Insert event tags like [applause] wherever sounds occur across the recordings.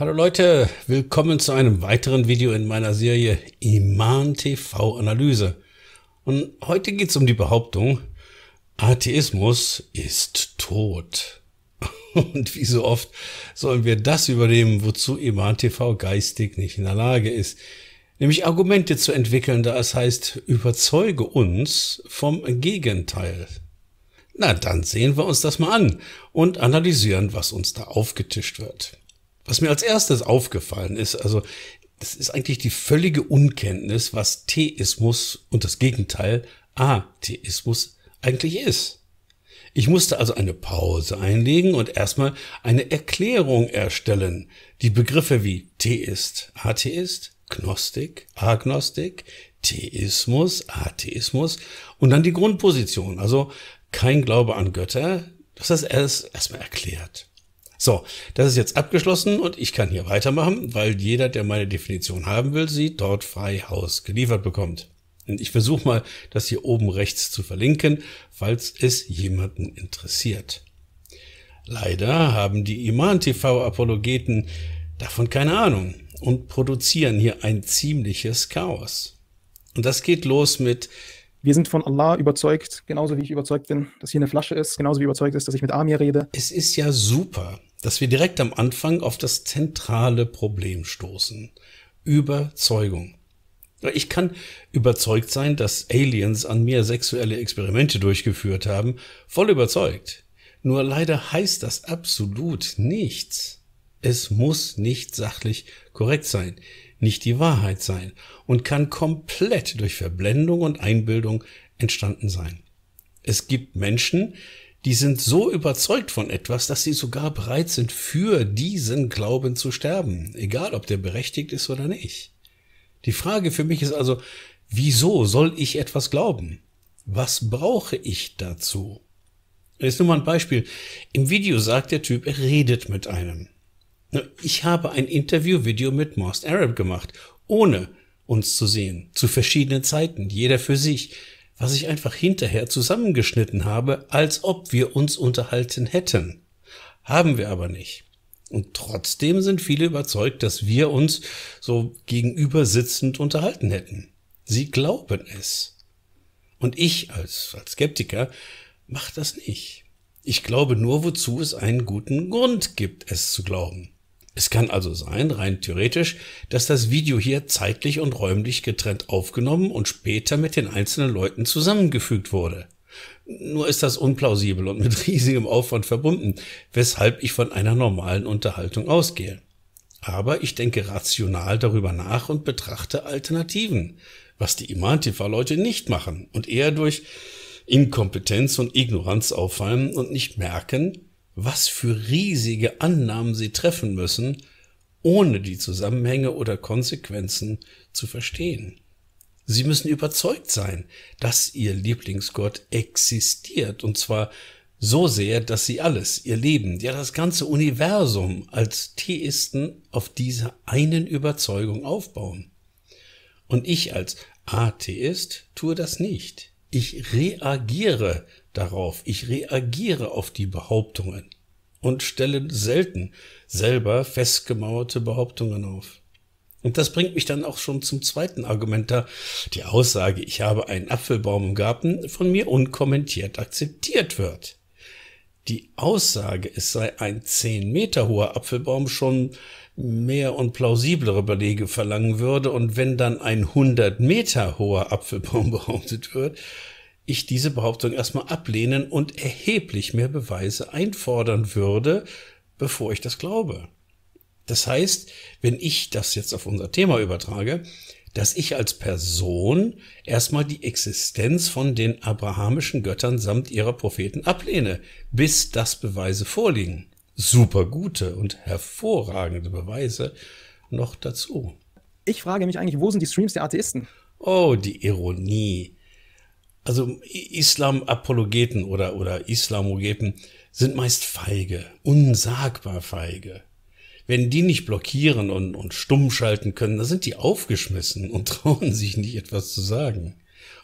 Hallo Leute, willkommen zu einem weiteren Video in meiner Serie Iman TV Analyse. Und heute geht es um die Behauptung, Atheismus ist tot. [laughs] Und wie so oft sollen wir das übernehmen, wozu Iman TV geistig nicht in der Lage ist. Nämlich Argumente zu entwickeln, da es heißt, überzeuge uns vom Gegenteil. Na, dann sehen wir uns das mal an und analysieren, was uns da aufgetischt wird. Was mir als erstes aufgefallen ist, also das ist eigentlich die völlige Unkenntnis, was Theismus und das Gegenteil Atheismus eigentlich ist. Ich musste also eine Pause einlegen und erstmal eine Erklärung erstellen. Die Begriffe wie Theist, Atheist, Gnostik, Agnostik, Theismus, Atheismus und dann die Grundposition, also kein Glaube an Götter, dass das erst erstmal erklärt. So, das ist jetzt abgeschlossen und ich kann hier weitermachen, weil jeder, der meine Definition haben will, sie dort frei Haus geliefert bekommt. Und ich versuche mal, das hier oben rechts zu verlinken, falls es jemanden interessiert. Leider haben die Iman-TV-Apologeten davon keine Ahnung und produzieren hier ein ziemliches Chaos. Und das geht los mit wir sind von Allah überzeugt, genauso wie ich überzeugt bin, dass hier eine Flasche ist, genauso wie überzeugt ist, dass ich mit Amir rede. Es ist ja super, dass wir direkt am Anfang auf das zentrale Problem stoßen. Überzeugung. Ich kann überzeugt sein, dass Aliens an mir sexuelle Experimente durchgeführt haben, voll überzeugt. Nur leider heißt das absolut nichts. Es muss nicht sachlich korrekt sein, nicht die Wahrheit sein und kann komplett durch Verblendung und Einbildung entstanden sein. Es gibt Menschen, die sind so überzeugt von etwas, dass sie sogar bereit sind, für diesen Glauben zu sterben, egal ob der berechtigt ist oder nicht. Die Frage für mich ist also, wieso soll ich etwas glauben? Was brauche ich dazu? Jetzt nur mal ein Beispiel. Im Video sagt der Typ, er redet mit einem. Ich habe ein Interview-Video mit Most Arab gemacht, ohne uns zu sehen, zu verschiedenen Zeiten, jeder für sich was ich einfach hinterher zusammengeschnitten habe, als ob wir uns unterhalten hätten. Haben wir aber nicht. Und trotzdem sind viele überzeugt, dass wir uns so gegenüber sitzend unterhalten hätten. Sie glauben es. Und ich als, als Skeptiker mache das nicht. Ich glaube nur, wozu es einen guten Grund gibt, es zu glauben. Es kann also sein, rein theoretisch, dass das Video hier zeitlich und räumlich getrennt aufgenommen und später mit den einzelnen Leuten zusammengefügt wurde. Nur ist das unplausibel und mit [laughs] riesigem Aufwand verbunden, weshalb ich von einer normalen Unterhaltung ausgehe. Aber ich denke rational darüber nach und betrachte Alternativen, was die Imantifa-Leute nicht machen und eher durch Inkompetenz und Ignoranz auffallen und nicht merken, was für riesige Annahmen sie treffen müssen, ohne die Zusammenhänge oder Konsequenzen zu verstehen. Sie müssen überzeugt sein, dass ihr Lieblingsgott existiert, und zwar so sehr, dass sie alles, ihr Leben, ja das ganze Universum als Theisten auf dieser einen Überzeugung aufbauen. Und ich als Atheist tue das nicht. Ich reagiere darauf. Ich reagiere auf die Behauptungen und stelle selten selber festgemauerte Behauptungen auf. Und das bringt mich dann auch schon zum zweiten Argument da. Die Aussage, ich habe einen Apfelbaum im Garten, von mir unkommentiert akzeptiert wird. Die Aussage, es sei ein zehn Meter hoher Apfelbaum, schon mehr und plausiblere Belege verlangen würde. Und wenn dann ein hundert Meter hoher Apfelbaum [laughs] behauptet wird, ich diese Behauptung erstmal ablehnen und erheblich mehr Beweise einfordern würde, bevor ich das glaube. Das heißt, wenn ich das jetzt auf unser Thema übertrage, dass ich als Person erstmal die Existenz von den abrahamischen Göttern samt ihrer Propheten ablehne, bis das Beweise vorliegen. Super gute und hervorragende Beweise noch dazu. Ich frage mich eigentlich, wo sind die Streams der Atheisten? Oh, die Ironie also Islam-Apologeten oder, oder Islamogeten sind meist feige, unsagbar feige. Wenn die nicht blockieren und, und stumm schalten können, dann sind die aufgeschmissen und [laughs] trauen sich nicht etwas zu sagen.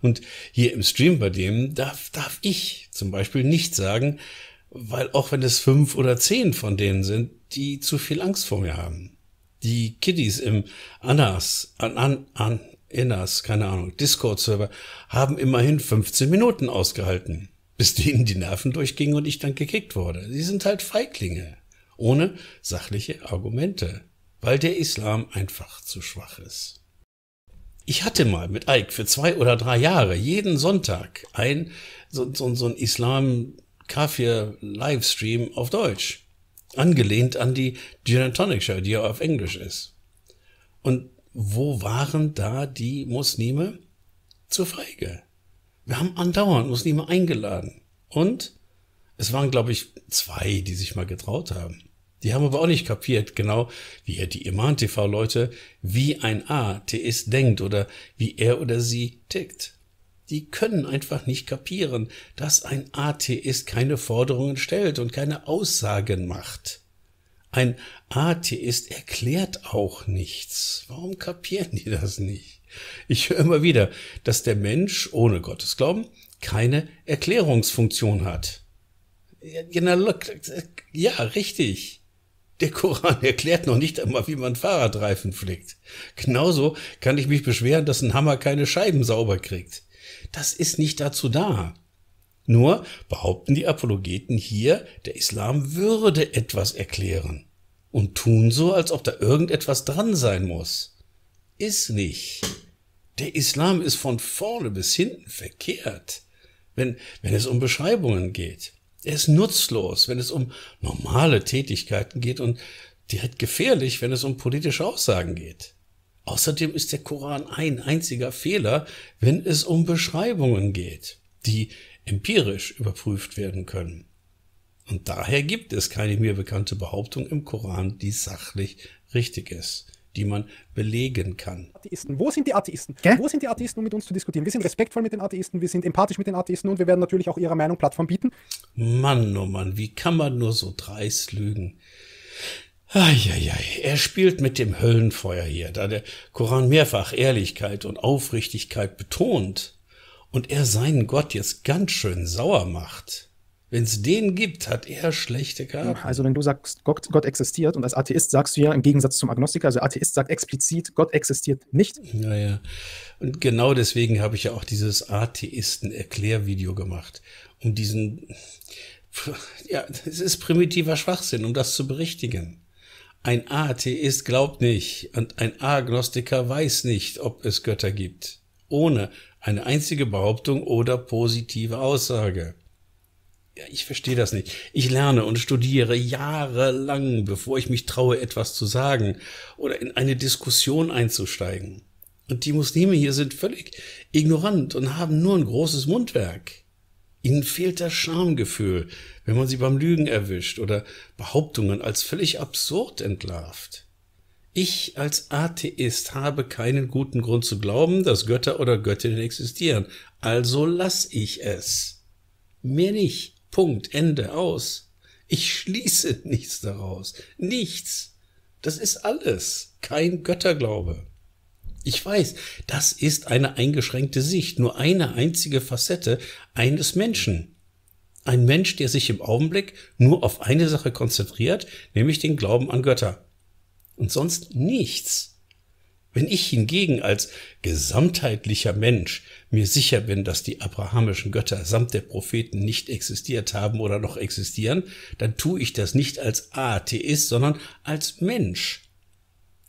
Und hier im Stream bei dem darf, darf ich zum Beispiel nicht sagen, weil auch wenn es fünf oder zehn von denen sind, die zu viel Angst vor mir haben. Die Kiddies im Anas, an, an, an, Innas, keine Ahnung, Discord-Server, haben immerhin 15 Minuten ausgehalten, bis [laughs] denen die Nerven durchgingen und ich dann gekickt wurde. Sie sind halt Feiglinge, ohne sachliche Argumente, weil der Islam einfach zu schwach ist. Ich hatte mal mit Ike für zwei oder drei Jahre jeden Sonntag ein so, so, so ein Islam-Kafir-Livestream auf Deutsch, angelehnt an die Gin Tonic Show, die ja auf Englisch ist. Und wo waren da die Muslime zur Feige? Wir haben andauernd Muslime eingeladen. Und es waren, glaube ich, zwei, die sich mal getraut haben. Die haben aber auch nicht kapiert, genau wie die Iman-TV-Leute, wie ein Atheist denkt oder wie er oder sie tickt. Die können einfach nicht kapieren, dass ein Atheist keine Forderungen stellt und keine Aussagen macht. Ein Atheist erklärt auch nichts. Warum kapieren die das nicht? Ich höre immer wieder, dass der Mensch ohne Gottesglauben keine Erklärungsfunktion hat. Genau, ja, richtig. Der Koran erklärt noch nicht einmal, wie man Fahrradreifen flickt. Genauso kann ich mich beschweren, dass ein Hammer keine Scheiben sauber kriegt. Das ist nicht dazu da. Nur behaupten die Apologeten hier, der Islam würde etwas erklären und tun so, als ob da irgendetwas dran sein muss. Ist nicht. Der Islam ist von vorne bis hinten verkehrt, wenn, wenn es um Beschreibungen geht. Er ist nutzlos, wenn es um normale Tätigkeiten geht und direkt gefährlich, wenn es um politische Aussagen geht. Außerdem ist der Koran ein einziger Fehler, wenn es um Beschreibungen geht, die empirisch überprüft werden können. Und daher gibt es keine mir bekannte Behauptung im Koran, die sachlich richtig ist, die man belegen kann. Atheisten. Wo sind die Atheisten? Gell? Wo sind die Atheisten, um mit uns zu diskutieren? Wir sind respektvoll mit den Atheisten, wir sind empathisch mit den Atheisten und wir werden natürlich auch ihrer Meinung Plattform bieten. Mann, oh Mann, wie kann man nur so dreist lügen? Eieiei, er spielt mit dem Höllenfeuer hier, da der Koran mehrfach Ehrlichkeit und Aufrichtigkeit betont und er seinen Gott jetzt ganz schön sauer macht. Wenn es den gibt, hat er schlechte Karten. Also wenn du sagst, Gott, Gott, existiert und als Atheist sagst du ja im Gegensatz zum Agnostiker, also Atheist sagt explizit, Gott existiert nicht. Naja, und genau deswegen habe ich ja auch dieses Atheisten-Erklärvideo gemacht, um diesen, [laughs] ja, es ist primitiver Schwachsinn, um das zu berichtigen. Ein Atheist glaubt nicht und ein Agnostiker weiß nicht, ob es Götter gibt. Ohne eine einzige Behauptung oder positive Aussage. Ja, ich verstehe das nicht. Ich lerne und studiere jahrelang, bevor ich mich traue, etwas zu sagen oder in eine Diskussion einzusteigen. Und die Muslime hier sind völlig ignorant und haben nur ein großes Mundwerk. Ihnen fehlt das Schamgefühl, wenn man sie beim Lügen erwischt oder Behauptungen als völlig absurd entlarvt. Ich als Atheist habe keinen guten Grund zu glauben, dass Götter oder Göttinnen existieren. Also lass ich es. Mehr nicht. Punkt. Ende. Aus. Ich schließe [laughs] nichts daraus. Nichts. Das ist alles. Kein Götterglaube. Ich weiß, das ist eine eingeschränkte Sicht, nur eine einzige Facette eines Menschen. Ein Mensch, der sich im Augenblick nur auf eine Sache konzentriert, nämlich den Glauben an Götter und sonst nichts. Wenn ich hingegen als gesamtheitlicher Mensch mir sicher bin, dass die abrahamischen Götter samt der Propheten nicht existiert haben oder noch existieren, dann tue ich das nicht als Atheist, sondern als Mensch.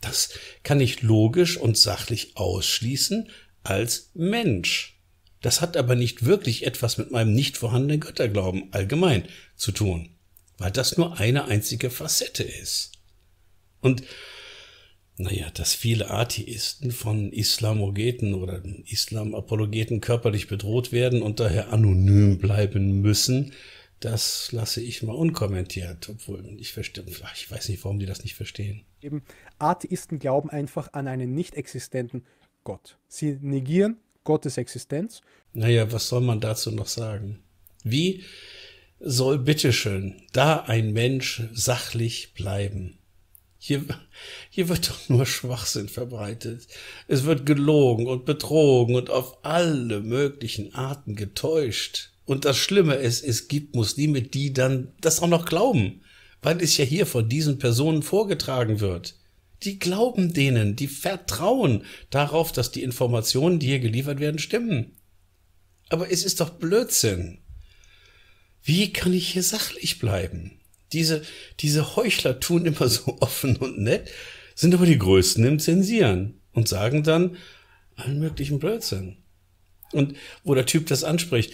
Das kann ich logisch und sachlich ausschließen als Mensch. Das hat aber nicht wirklich etwas mit meinem nicht vorhandenen Götterglauben allgemein zu tun, weil das nur eine einzige Facette ist. Und naja, dass viele Atheisten von Islamogeten oder Islamapologeten körperlich bedroht werden und daher anonym bleiben müssen, das lasse ich mal unkommentiert, obwohl ich verstehe, ich weiß nicht, warum die das nicht verstehen. Eben, Atheisten glauben einfach an einen nicht existenten Gott. Sie negieren Gottes Existenz. Naja, was soll man dazu noch sagen? Wie soll bitteschön da ein Mensch sachlich bleiben? Hier, hier wird doch nur Schwachsinn verbreitet. Es wird gelogen und betrogen und auf alle möglichen Arten getäuscht. Und das Schlimme ist, es gibt Muslime, die dann das auch noch glauben, weil es ja hier von diesen Personen vorgetragen wird. Die glauben denen, die vertrauen darauf, dass die Informationen, die hier geliefert werden, stimmen. Aber es ist doch Blödsinn. Wie kann ich hier sachlich bleiben? diese, diese Heuchler tun immer [laughs] so offen und nett, sind aber die Größten im Zensieren und sagen dann allen möglichen Blödsinn. Und wo der Typ das anspricht,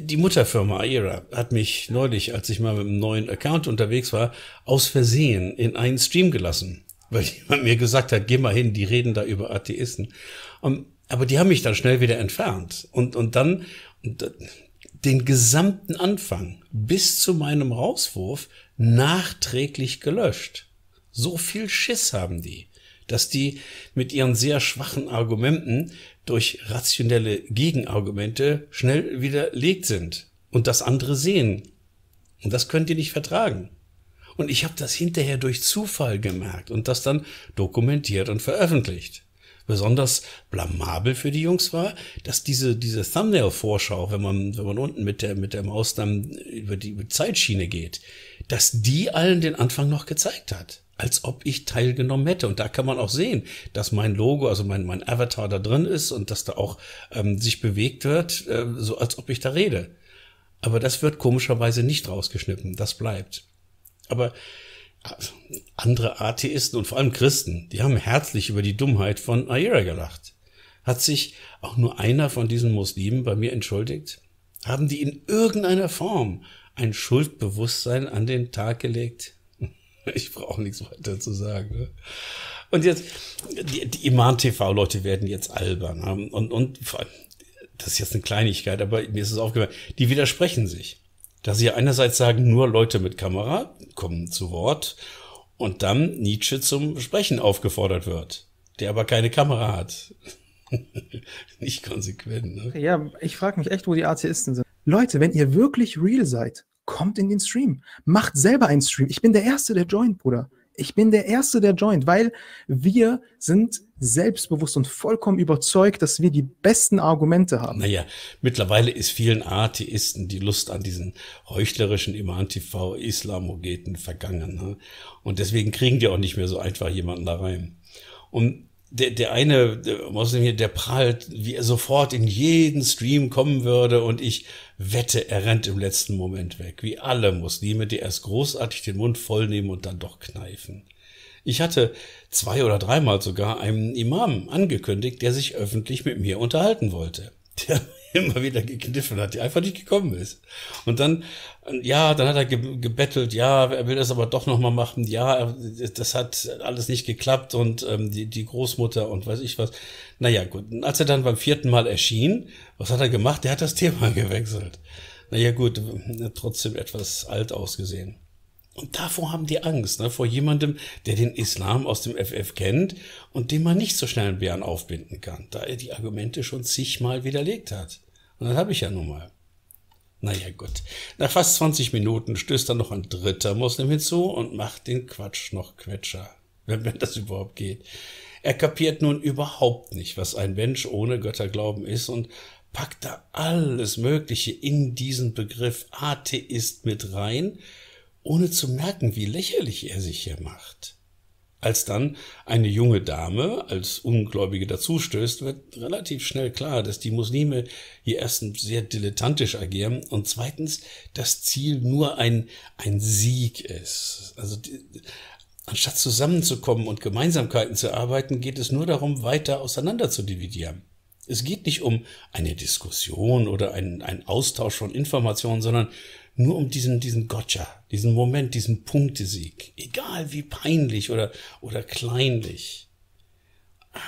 die Mutterfirma Aira hat mich neulich, als ich mal mit einem neuen Account unterwegs war, aus Versehen in einen Stream gelassen, weil [laughs] jemand mir gesagt hat, geh mal hin, die reden da über Atheisten. Und, aber die haben mich dann schnell wieder entfernt. Und, und dann und, äh, den gesamten Anfang bis zu meinem Rauswurf nachträglich gelöscht. So viel Schiss haben die, dass die mit ihren sehr schwachen Argumenten durch rationelle Gegenargumente schnell widerlegt sind und das andere sehen. Und das könnt ihr nicht vertragen. Und ich habe das hinterher durch Zufall gemerkt und das dann dokumentiert und veröffentlicht besonders blamabel für die Jungs war, dass diese, diese Thumbnail-Vorschau, wenn man, wenn man unten mit der, mit der Maus dann über die über Zeitschiene geht, dass die allen den Anfang noch gezeigt hat. Als ob ich teilgenommen hätte. Und da kann man auch sehen, dass mein Logo, also mein, mein Avatar da drin ist und dass da auch ähm, sich bewegt wird, äh, so als ob ich da rede. Aber das wird komischerweise nicht rausgeschnitten. Das bleibt. Aber andere Atheisten und vor allem Christen, die haben herzlich über die Dummheit von Ayera gelacht. Hat sich auch nur einer von diesen Muslimen bei mir entschuldigt? Haben die in irgendeiner Form ein Schuldbewusstsein an den Tag gelegt? [laughs] Ich brauche nichts weiter zu sagen. Ne? Und jetzt, die, die Iman-TV-Leute werden jetzt albern. Ne? Und, und das ist jetzt eine Kleinigkeit, aber mir ist es aufgefallen, die widersprechen sich da sie einerseits sagen, nur Leute mit Kamera kommen zu Wort und dann Nietzsche zum Sprechen aufgefordert wird, der aber keine Kamera hat. [laughs] Nicht konsequent, ne? Ja, ich frage mich echt, wo die Atheisten sind. Leute, wenn ihr wirklich real seid, kommt in den Stream. Macht selber einen Stream. Ich bin der Erste, der joint, Bruder. Ich bin der Erste, der joint, weil wir sind selbstbewusst und vollkommen überzeugt, dass wir die besten Argumente haben. Naja, mittlerweile ist vielen Atheisten die Lust an diesen heuchlerischen Iman-TV-Islamogeten vergangen. Ne? Und deswegen kriegen die auch nicht mehr so einfach jemanden da rein. Und der, der eine der der prahlt, wie er sofort in jeden Stream kommen würde und ich wette, er rennt im letzten Moment weg, wie alle Muslime, die erst großartig den Mund vollnehmen und dann doch kneifen. Ich hatte zwei oder dreimal sogar einen Imam angekündigt, der sich öffentlich mit mir unterhalten wollte. Der [laughs] immer wieder gekniffen hat, die einfach nicht gekommen ist. Und dann, ja, dann hat er gebettelt, ja, er will das aber doch nochmal machen, ja, das hat alles nicht geklappt und ähm, die, die Großmutter und weiß ich was. Naja, gut, als er dann beim vierten Mal erschien, was hat er gemacht? Der hat das Thema [laughs] gewechselt. Naja, gut, trotzdem etwas alt ausgesehen. Und davor haben die Angst, ne? vor jemandem, der den Islam aus dem FF kennt und den man nicht so schnell einen Bären aufbinden kann, da er die Argumente schon zigmal widerlegt hat. Und das habe ich ja nun mal. Naja gut, nach fast 20 Minuten stößt dann noch ein dritter Moslem hinzu und macht den Quatsch noch Quetscher, wenn mir das überhaupt geht. Er kapiert nun überhaupt nicht, was ein Mensch ohne Götterglauben ist und packt da alles Mögliche in diesen Begriff Atheist mit rein, ohne zu merken, wie lächerlich er sich hier macht. Als dann eine junge Dame als Ungläubige dazustößt, wird relativ schnell klar, dass die Muslime hier erstens sehr dilettantisch agieren und zweitens das Ziel nur ein, ein Sieg ist. Also die, anstatt zusammenzukommen und Gemeinsamkeiten zu arbeiten, geht es nur darum, weiter auseinander zu dividieren. Es geht nicht um eine Diskussion oder einen, einen Austausch von Informationen, sondern nur um diesen, diesen Gotcha, diesen Moment, diesen Punktesieg. Egal wie peinlich oder, oder kleinlich. Ah,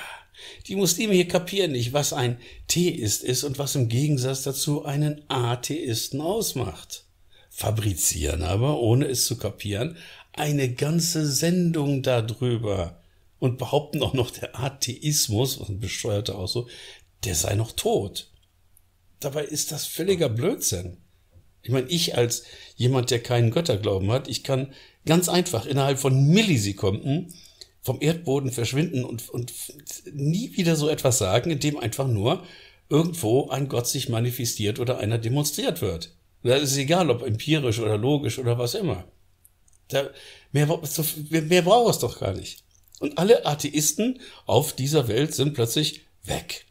die Muslime hier kapieren nicht, was ein Theist ist und was im Gegensatz dazu einen Atheisten ausmacht. Fabrizieren aber, ohne es zu kapieren, eine ganze Sendung darüber und behaupten auch noch, der Atheismus, was ein bescheuerter Ausdruck, der sei noch tot. Dabei ist das völliger Blödsinn. Ich meine, ich als jemand, der keinen Götterglauben hat, ich kann ganz einfach innerhalb von Millisekunden vom Erdboden verschwinden und, und nie wieder so etwas sagen, indem einfach nur irgendwo ein Gott sich manifestiert oder einer demonstriert wird. Das ist egal, ob empirisch oder logisch oder was immer. Da, mehr, mehr, mehr braucht es doch gar nicht. Und alle Atheisten auf dieser Welt sind plötzlich weg.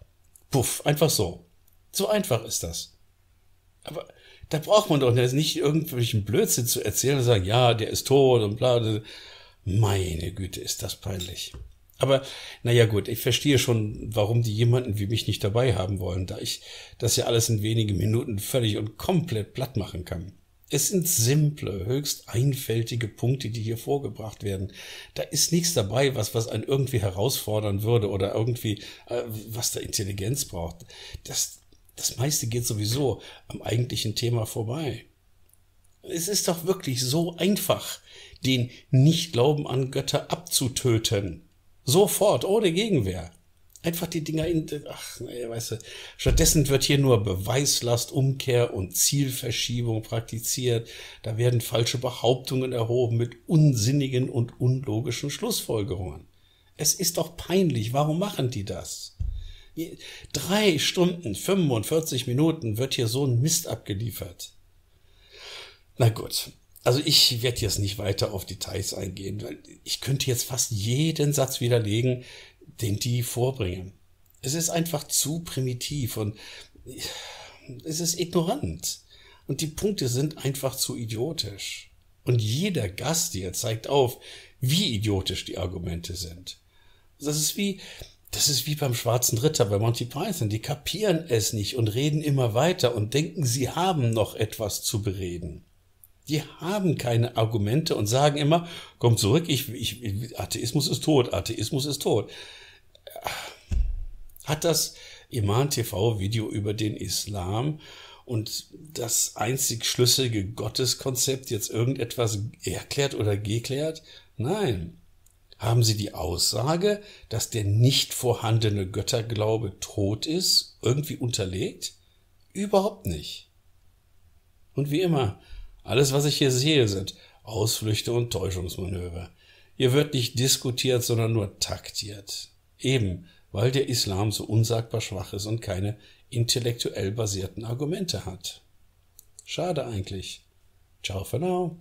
Puff, einfach so. So einfach ist das. Aber da braucht man doch nicht irgendwelchen Blödsinn zu erzählen und sagen, ja, der ist tot und bla. Meine Güte, ist das peinlich. Aber naja gut, ich verstehe schon, warum die jemanden wie mich nicht dabei haben wollen, da ich das ja alles in wenigen Minuten völlig und komplett platt machen kann. Es sind simple, höchst einfältige Punkte, die hier vorgebracht werden. Da ist nichts dabei, was, was einen irgendwie herausfordern würde oder irgendwie, äh, was da Intelligenz braucht. Das, das meiste geht sowieso am eigentlichen Thema vorbei. Es ist doch wirklich so einfach, den Nichtglauben an Götter abzutöten. Sofort, ohne Gegenwehr. Einfach die Dinger in. Ach, nee, weißt du. Stattdessen wird hier nur Beweislast, Umkehr und Zielverschiebung praktiziert. Da werden falsche Behauptungen erhoben mit unsinnigen und unlogischen Schlussfolgerungen. Es ist doch peinlich. Warum machen die das? Drei Stunden, 45 Minuten wird hier so ein Mist abgeliefert. Na gut, also ich werde jetzt nicht weiter auf Details eingehen, weil ich könnte jetzt fast jeden Satz widerlegen, den die vorbringen. Es ist einfach zu primitiv und äh, es ist ignorant. Und die Punkte sind einfach zu idiotisch. Und jeder Gast hier zeigt auf, wie idiotisch die Argumente sind. Das ist wie, das ist wie beim Schwarzen Ritter bei Monty Python. Die kapieren es nicht und reden immer weiter und denken, sie haben noch etwas zu bereden. Die haben keine Argumente und sagen immer, komm zurück, ich, ich, Atheismus ist tot, Atheismus ist tot. Hat das Iman TV Video über den Islam und das einzig schlüssige Gotteskonzept jetzt irgendetwas erklärt oder geklärt? Nein haben sie die Aussage, dass der nicht vorhandene Götterglaube tot ist, irgendwie unterlegt? Überhaupt nicht. Und wie immer, alles, was ich hier sehe, sind Ausflüchte und Täuschungsmanöver. Hier wird nicht diskutiert, sondern nur taktiert. Eben, weil der Islam so unsagbar schwach ist und keine intellektuell basierten Argumente hat. Schade eigentlich. Ciao for now.